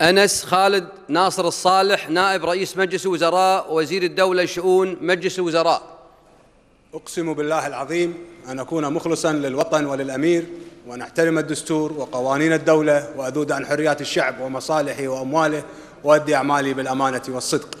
أنس خالد ناصر الصالح نائب رئيس مجلس الوزراء وزير الدولة شؤون مجلس الوزراء أقسم بالله العظيم أن أكون مخلصا للوطن وللأمير وأن أحترم الدستور وقوانين الدولة وأذود عن حريات الشعب ومصالحه وأمواله وأدي أعمالي بالأمانة والصدق